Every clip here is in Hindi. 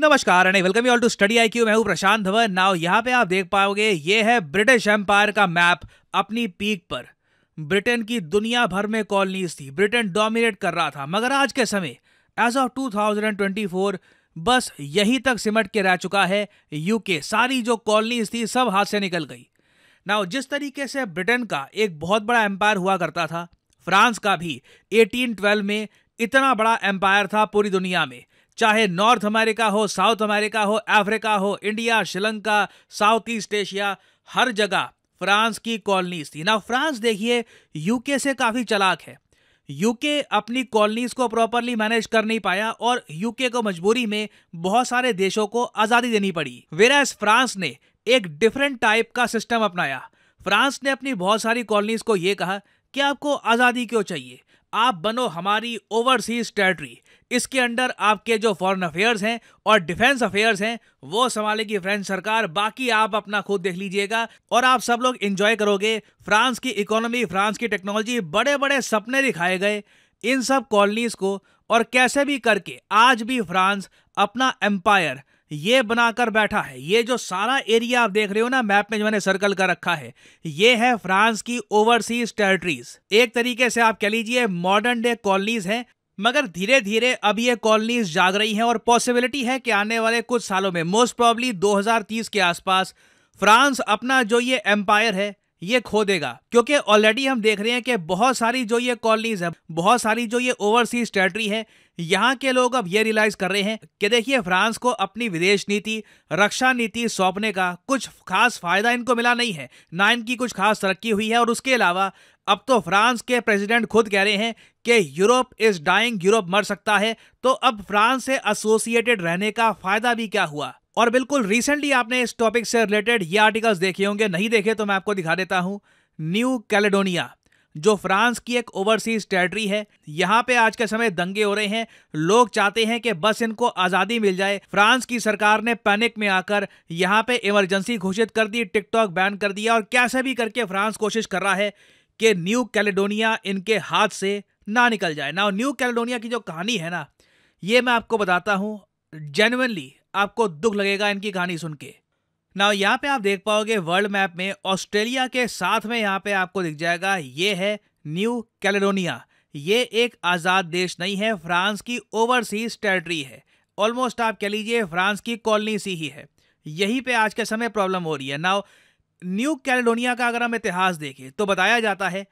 नमस्कार and welcome you all to study I Q मैं हूं प्रशांत धवन नाउ यहाँ पे आप देख पाओगे ये है ब्रिटिश एम्पायर का मैप अपनी पीक पर ब्रिटेन की दुनिया भर में कॉलोनीज थी ब्रिटेन डोमिनेट कर रहा था मगर आज के समय एज ऑफ 2024 बस यहीं तक सिमट के रह चुका है यूके सारी जो कॉलोनीज थी सब हाथ से निकल गई नाउ जिस तरीके से ब्रिटेन का एक बहुत बड़ा एम्पायर हुआ करता था फ्रांस का भी 1812 में इतना बड़ा एम्पायर था पूरी दुनिया में चाहे नॉर्थ अमेरिका हो साउथ अमेरिका हो अफ्रीका हो India Sri Lanka South East Asia हर जगह फ्रांस की कॉलोनीज थी ना फ्रांस देखिए यूके से काफ़ी चलाक है यूके अपनी कॉलोनीज को प्रॉपरली मैनेज कर नहीं पाया और यूके को मजबूरी में बहुत सारे देशों को आज़ादी देनी पड़ी वेराज फ्रांस ने एक डिफरेंट टाइप का सिस्टम अपनाया फ्रांस ने अपनी बहुत सारी कॉलोनीज को ये कहा कि आपको आज़ादी क्यों चाहिए आप बनो हमारी ओवरसीज टेरिटरी इसके अंडर आपके जो फॉरेन अफेयर्स हैं और डिफेंस अफेयर्स हैं वो संभालेगी फ्रेंच सरकार बाकी आप अपना खुद देख लीजिएगा और आप सब लोग इंजॉय करोगे फ्रांस की इकोनॉमी फ्रांस की टेक्नोलॉजी बड़े बड़े सपने दिखाए गए इन सब कॉलोनीज को और कैसे भी करके आज भी फ्रांस अपना एम्पायर ये बनाकर बैठा है ये जो सारा एरिया आप देख रहे हो ना मैप में जो मैंने सर्कल कर रखा है ये है फ्रांस की ओवरसीज टेरिटरीज एक तरीके से आप कह लीजिए मॉडर्न डे कॉलोनीज हैं मगर धीरे धीरे अब ये कॉलोनीज जाग रही हैं और पॉसिबिलिटी है कि आने वाले कुछ सालों में मोस्ट प्रॉब्ली 2030 के आसपास फ्रांस अपना जो ये एम्पायर है ये खो देगा क्योंकि ऑलरेडी हम देख रहे हैं कि बहुत सारी जो ये कॉलोनीज है बहुत सारी जो ये ओवरसीज टेरिटरी है यहाँ के लोग अब ये रियलाइज कर रहे हैं कि देखिए फ्रांस को अपनी विदेश नीति रक्षा नीति सौंपने का कुछ खास फायदा इनको मिला नहीं है ना इनकी कुछ खास तरक्की हुई है और उसके अलावा अब तो फ्रांस के प्रेसिडेंट खुद कह रहे हैं कि यूरोप इज डाइंग यूरोप मर सकता है तो अब फ्रांस से एसोसिएटेड रहने का फायदा भी क्या हुआ और बिल्कुल रिसेंटली आपने इस टॉपिक से रिलेटेड ये आर्टिकल्स देखे होंगे नहीं देखे तो मैं आपको दिखा देता हूं न्यू कैलेडोनिया जो फ्रांस की एक ओवरसीज टेरिटरी है यहाँ पे आज के समय दंगे हो रहे हैं लोग चाहते हैं कि बस इनको आज़ादी मिल जाए फ्रांस की सरकार ने पैनिक में आकर यहाँ पे इमरजेंसी घोषित कर दी टिकटॉक बैन कर दिया और कैसे भी करके फ्रांस कोशिश कर रहा है कि न्यू कैलेडोनिया इनके हाथ से ना निकल जाए ना न्यू कैलेडोनिया की जो कहानी है ना ये मैं आपको बताता हूँ जेनुनली आपको दुख लगेगा इनकी कहानी सुन के ना यहाँ पे आप देख पाओगे वर्ल्ड मैप में ऑस्ट्रेलिया के साथ में यहाँ पे आपको दिख जाएगा ये है न्यू कैलेडोनिया ये एक आज़ाद देश नहीं है फ्रांस की ओवरसीज टेरिटरी है ऑलमोस्ट आप कह लीजिए फ्रांस की कॉलोनी सी ही है यही पे आज के समय प्रॉब्लम हो रही है नाउ न्यू कैलेडोनिया का अगर हम इतिहास देखें तो बताया जाता है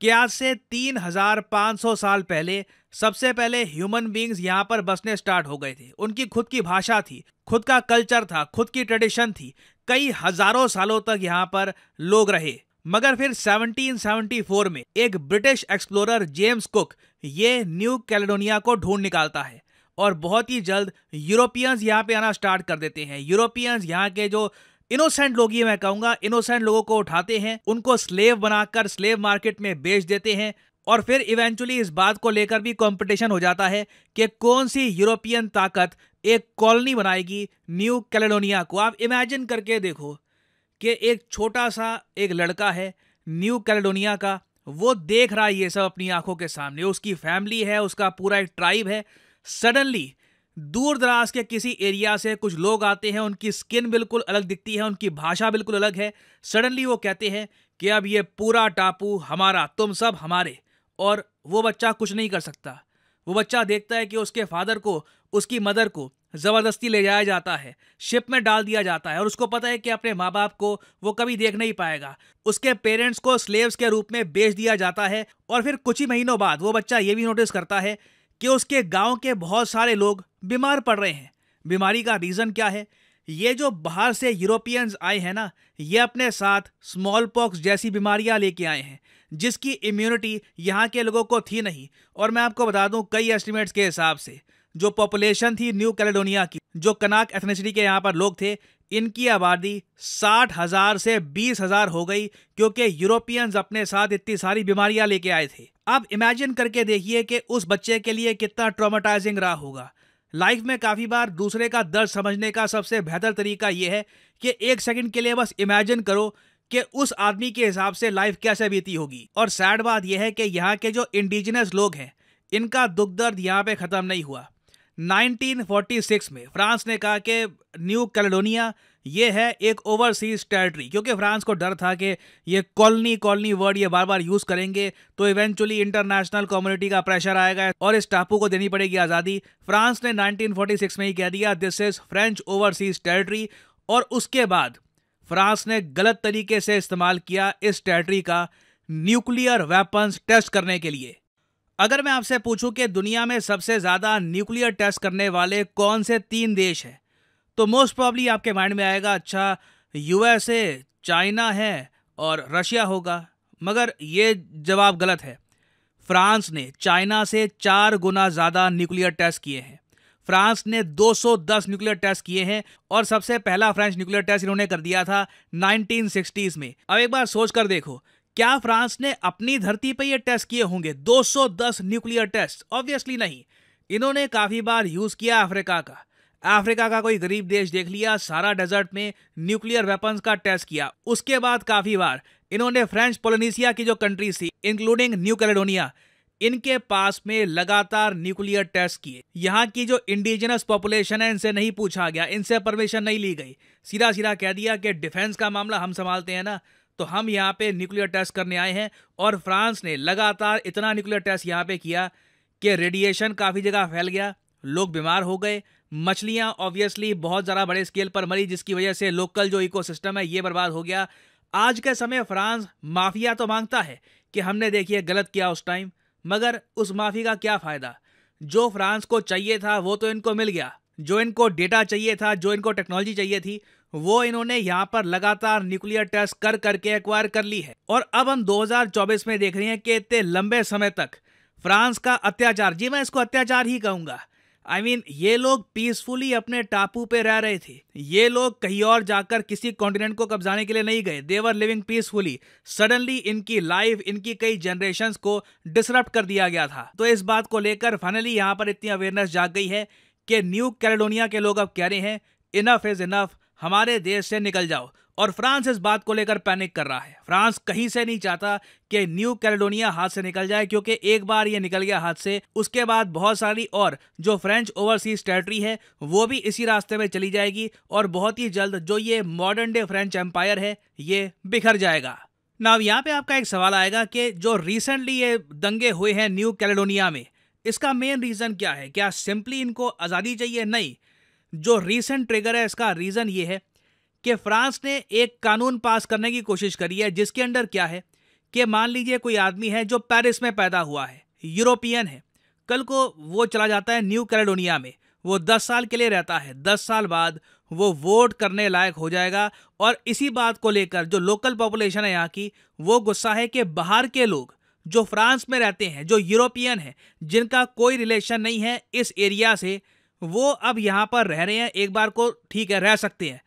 कि आज से 3,500 साल पहले सबसे पहले ह्यूमन बींग्स यहाँ पर बसने स्टार्ट हो गए थे उनकी खुद की भाषा थी खुद का कल्चर था खुद की ट्रेडिशन थी कई हजारों सालों तक यहाँ पर लोग रहे मगर फिर 1774 में एक ब्रिटिश एक्सप्लोरर जेम्स कुक ये न्यू कैलिडोनिया को ढूंढ निकालता है और बहुत ही जल्द यूरोपियंस यहाँ पे आना स्टार्ट कर देते हैं यूरोपियंस यहाँ के जो इनोसेंट लोग ये मैं कहूंगा इनोसेंट लोगों को उठाते हैं उनको स्लेव बनाकर स्लेव मार्केट में बेच देते हैं और फिर इवेंचुअली इस बात को लेकर भी कंपटीशन हो जाता है कि कौन सी यूरोपियन ताकत एक कॉलोनी बनाएगी न्यू कैलेडोनिया को आप इमेजिन करके देखो कि एक छोटा सा एक लड़का है न्यू कैलेडोनिया का वो देख रहा है ये सब अपनी आंखों के सामने उसकी फैमिली है उसका पूरा एक ट्राइब है सडनली दूर दराज के किसी एरिया से कुछ लोग आते हैं उनकी स्किन बिल्कुल अलग दिखती है उनकी भाषा बिल्कुल अलग है सडनली वो कहते हैं कि अब ये पूरा टापू हमारा तुम सब हमारे और वो बच्चा कुछ नहीं कर सकता वो बच्चा देखता है कि उसके फादर को उसकी मदर को ज़बरदस्ती ले जाया जाता है शिप में डाल दिया जाता है और उसको पता है कि अपने माँ बाप को वो कभी देख नहीं पाएगा उसके पेरेंट्स को स्लेव्स के रूप में बेच दिया जाता है और फिर कुछ ही महीनों बाद वो बच्चा ये भी नोटिस करता है कि उसके गांव के बहुत सारे लोग बीमार पड़ रहे हैं बीमारी का रीज़न क्या है ये जो बाहर से यूरोपियंस आए हैं ना ये अपने साथ स्मॉल पॉक्स जैसी बीमारियां लेके आए हैं जिसकी इम्यूनिटी यहाँ के लोगों को थी नहीं और मैं आपको बता दूँ कई एस्टिमेट्स के हिसाब से जो पॉपुलेशन थी न्यू कैलिडोनिया की जो कनाक एथनिसिटी के यहाँ पर लोग थे इनकी आबादी साठ हज़ार से बीस हज़ार हो गई क्योंकि यूरोपियंस अपने साथ इतनी सारी बीमारियां लेके आए थे आप इमेजिन करके देखिए कि उस बच्चे के लिए कितना ट्रोमाटाइजिंग रहा होगा लाइफ में काफ़ी बार दूसरे का दर्द समझने का सबसे बेहतर तरीका यह है कि एक सेकंड के लिए बस इमेजिन करो कि उस आदमी के हिसाब से लाइफ कैसे बीती होगी और सैड बात यह है कि यहाँ के जो इंडिजिनस लोग हैं इनका दुख दर्द यहाँ पे ख़त्म नहीं हुआ 1946 में फ्रांस ने कहा कि न्यू कैलिडोनिया ये है एक ओवरसीज टेरिटरी क्योंकि फ्रांस को डर था कि ये कॉलोनी कॉलोनी वर्ड ये बार बार यूज़ करेंगे तो इवेंचुअली इंटरनेशनल कम्युनिटी का प्रेशर आएगा और इस टापू को देनी पड़ेगी आज़ादी फ्रांस ने 1946 में ही कह दिया this is French overseas territory और उसके बाद फ्रांस ने गलत तरीके से इस्तेमाल किया इस टेरिटरी का न्यूक्लियर वेपन्स टेस्ट करने के लिए अगर मैं आपसे पूछूं कि दुनिया में सबसे ज़्यादा न्यूक्लियर टेस्ट करने वाले कौन से तीन देश हैं तो मोस्ट प्रॉब्ली आपके माइंड में आएगा अच्छा यूएसए चाइना है और रशिया होगा मगर ये जवाब गलत है फ्रांस ने चाइना से चार गुना ज़्यादा न्यूक्लियर टेस्ट किए हैं फ्रांस ने 210 न्यूक्लियर टेस्ट किए हैं और सबसे पहला फ्रेंच न्यूक्लियर टेस्ट इन्होंने कर दिया था 1960s में अब एक बार सोच कर देखो क्या फ्रांस ने अपनी धरती पर ये टेस्ट किए होंगे 210 न्यूक्लियर टेस्ट ऑब्वियसली नहीं इन्होंने काफ़ी बार यूज़ किया अफ्रीका का अफ्रीका का कोई गरीब देश देख लिया सारा डेजर्ट में न्यूक्लियर वेपन्स का टेस्ट किया उसके बाद काफ़ी बार इन्होंने फ्रेंच पोलोनीसिया की जो कंट्रीज थी इंक्लूडिंग न्यू कैलिडोनिया इनके पास में लगातार न्यूक्लियर टेस्ट किए यहाँ की जो इंडिजिनस पॉपुलेशन है इनसे नहीं पूछा गया इनसे परमिशन नहीं ली गई सीधा सीधा कह दिया कि डिफेंस का मामला हम संभालते हैं ना तो हम यहाँ पे न्यूक्लियर टेस्ट करने आए हैं और फ्रांस ने लगातार इतना न्यूक्लियर टेस्ट यहाँ पे किया कि रेडिएशन काफ़ी जगह फैल गया लोग बीमार हो गए मछलियाँ ऑब्वियसली बहुत ज़्यादा बड़े स्केल पर मरी जिसकी वजह से लोकल जो इकोसिस्टम है ये बर्बाद हो गया आज के समय फ्रांस माफिया तो मांगता है कि हमने देखिए गलत किया उस टाइम मगर उस माफी का क्या फ़ायदा जो फ्रांस को चाहिए था वो तो इनको मिल गया जो इनको डेटा चाहिए था जो इनको टेक्नोलॉजी चाहिए थी वो इन्होंने यहाँ पर लगातार न्यूक्लियर टेस्ट कर करके एक्वायर कर ली है और अब हम 2024 में देख रहे हैं कि इतने लंबे समय तक फ्रांस का अत्याचार जी मैं इसको अत्याचार ही कहूंगा आई I मीन mean, ये लोग पीसफुली अपने टापू पे रह रहे थे ये लोग कहीं और जाकर किसी कॉन्टिनेंट को कब्जाने के लिए नहीं गए देवर लिविंग पीसफुली सडनली इनकी लाइफ इनकी कई जनरेशन को डिसरप्ट कर दिया गया था तो इस बात को लेकर फाइनली यहाँ पर इतनी अवेयरनेस जाग गई है कि न्यू कैलिडोनिया के लोग अब कह रहे हैं इनफ इज इनफ हमारे देश से निकल जाओ और फ्रांस इस बात को लेकर पैनिक कर रहा है फ्रांस कहीं से नहीं चाहता कि न्यू कैलिडोनिया हाथ से निकल जाए क्योंकि एक बार ये निकल गया हाथ से उसके बाद बहुत सारी और जो फ्रेंच ओवरसीज टेरिटरी है वो भी इसी रास्ते में चली जाएगी और बहुत ही जल्द जो ये मॉडर्न डे फ्रेंच एम्पायर है ये बिखर जाएगा नाव यहाँ पे आपका एक सवाल आएगा कि जो रिसेंटली ये दंगे हुए हैं न्यू कैलिडोनिया में इसका मेन रीज़न क्या है क्या सिंपली इनको आज़ादी चाहिए नहीं जो रीसेंट ट्रिगर है इसका रीज़न ये है कि फ्रांस ने एक कानून पास करने की कोशिश करी है जिसके अंडर क्या है कि मान लीजिए कोई आदमी है जो पेरिस में पैदा हुआ है यूरोपियन है कल को वो चला जाता है न्यू कैलेडोनिया में वो दस साल के लिए रहता है दस साल बाद वो वोट करने लायक हो जाएगा और इसी बात को लेकर जो लोकल पॉपुलेशन है यहाँ की वो गुस्सा है कि बाहर के लोग जो फ्रांस में रहते हैं जो यूरोपियन हैं जिनका कोई रिलेशन नहीं है इस एरिया से वो अब यहां पर रह रहे हैं एक बार को ठीक है रह सकते हैं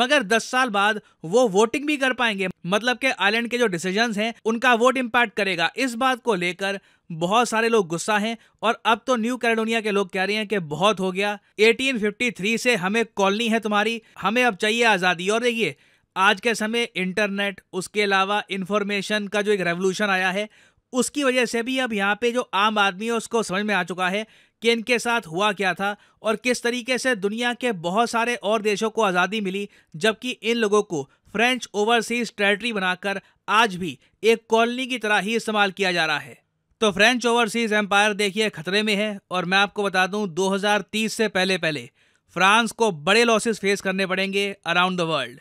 मगर 10 साल बाद वो वोटिंग भी कर पाएंगे मतलब के आइलैंड के जो डिसीजन हैं उनका वोट इम्पैक्ट करेगा इस बात को लेकर बहुत सारे लोग गुस्सा हैं और अब तो न्यू कैलिडोनिया के लोग कह रहे हैं कि बहुत हो गया 1853 से हमें कॉलोनी है तुम्हारी हमें अब चाहिए आज़ादी और देखिए आज के समय इंटरनेट उसके अलावा इंफॉर्मेशन का जो एक रेवोल्यूशन आया है उसकी वजह से भी अब यहाँ पे जो आम आदमी है उसको समझ में आ चुका है कि इनके साथ हुआ क्या था और किस तरीके से दुनिया के बहुत सारे और देशों को आज़ादी मिली जबकि इन लोगों को फ्रेंच ओवरसीज टेरिटरी बनाकर आज भी एक कॉलोनी की तरह ही इस्तेमाल किया जा रहा है तो फ्रेंच ओवरसीज एम्पायर देखिए खतरे में है और मैं आपको बता दूं 2030 से पहले पहले फ्रांस को बड़े लॉसेस फेस करने पड़ेंगे अराउंड द वर्ल्ड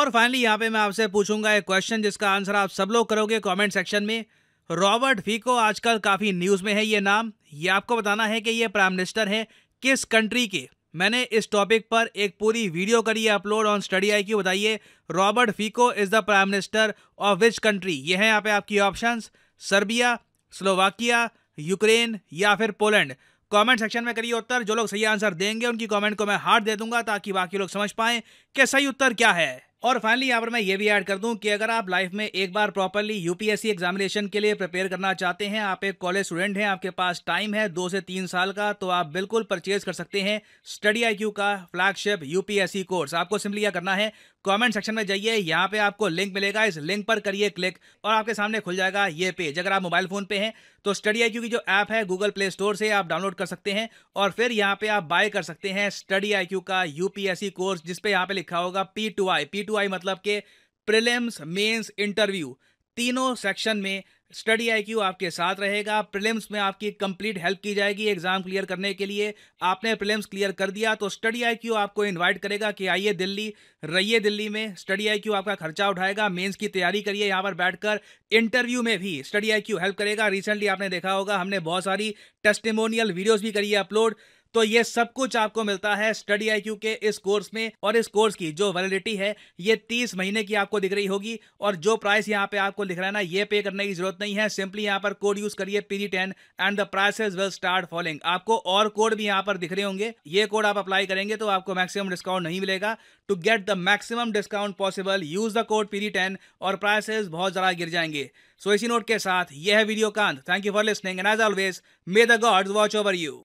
और फाइनली यहाँ पे मैं आपसे पूछूंगा एक क्वेश्चन जिसका आंसर आप सब लोग करोगे कमेंट सेक्शन में रॉबर्ट फीको आजकल काफ़ी न्यूज़ में है ये नाम ये आपको बताना है कि ये प्राइम मिनिस्टर है किस कंट्री के मैंने इस टॉपिक पर एक पूरी वीडियो करी है upload on study I Q बताइए Robert Fico is the prime minister of which country ये हैं यहाँ पे आपकी ऑप्शंस सर्बिया स्लोवाकिया यूक्रेन या फिर पोलैंड कमेंट सेक्शन में करिए उत्तर जो लोग सही आंसर देंगे उनकी कमेंट को मैं हार्ट दे दूंगा ताकि बाकी लोग समझ पाएं कि सही उत्तर क्या है और फाइनली यहाँ पर मैं ये भी ऐड कर दूं कि अगर आप लाइफ में एक बार प्रॉपरली यूपीएससी एग्जामिनेशन के लिए प्रिपेयर करना चाहते हैं आप एक कॉलेज स्टूडेंट हैं आपके पास टाइम है दो से तीन साल का तो आप बिल्कुल परचेज कर सकते हैं स्टडी आई का फ्लैगशिप यूपीएससी कोर्स आपको सिंपली यह करना है कमेंट सेक्शन में जाइए यहाँ पे आपको लिंक मिलेगा इस लिंक पर करिए क्लिक और आपके सामने खुल जाएगा ये पेज अगर आप मोबाइल फोन पे हैं तो स्टडी आई की जो ऐप है गूगल प्ले स्टोर से आप डाउनलोड कर सकते हैं और फिर यहाँ पे आप बाय कर सकते हैं स्टडी आई का यूपीएससी कोर्स जिसपे यहाँ पे लिखा होगा P to I P to I मतलब के प्रिलिम्स मेन्स इंटरव्यू तीनों सेक्शन में स्टडी आईक्यू आपके साथ रहेगा प्रिलिम्स में आपकी कंप्लीट हेल्प की जाएगी एग्जाम क्लियर करने के लिए आपने प्रिलिम्स क्लियर कर दिया तो स्टडी आईक्यू आपको इनवाइट करेगा कि आइए दिल्ली रहिए दिल्ली में स्टडी आईक्यू आपका खर्चा उठाएगा मेंस की तैयारी करिए यहाँ पर बैठकर इंटरव्यू में भी स्टडी क्यू हेल्प करेगा रिसेंटली आपने देखा होगा हमने बहुत सारी टेस्टिमोनियल वीडियोज भी करी है अपलोड तो ये सब कुछ आपको मिलता है स्टडी आई के इस कोर्स में और इस कोर्स की जो वैलिडिटी है ये तीस महीने की आपको दिख रही होगी और जो प्राइस यहाँ पे आपको दिख रहा है ना ये पे करने की जरूरत नहीं है सिंपली यहाँ पर कोड यूज करिए PG ten and the prices will start following आपको और कोड भी यहाँ पर दिख रहे होंगे ये कोड आप अप्लाई करेंगे तो आपको मैक्सिमम डिस्काउंट नहीं मिलेगा to get the maximum discount possible use the code PG ten और प्राइसेज बहुत ज़्यादा गिर जाएंगे सो so, इसी नोट के साथ यह है वीडियो कांत thank you for listening and as always may the gods watch over you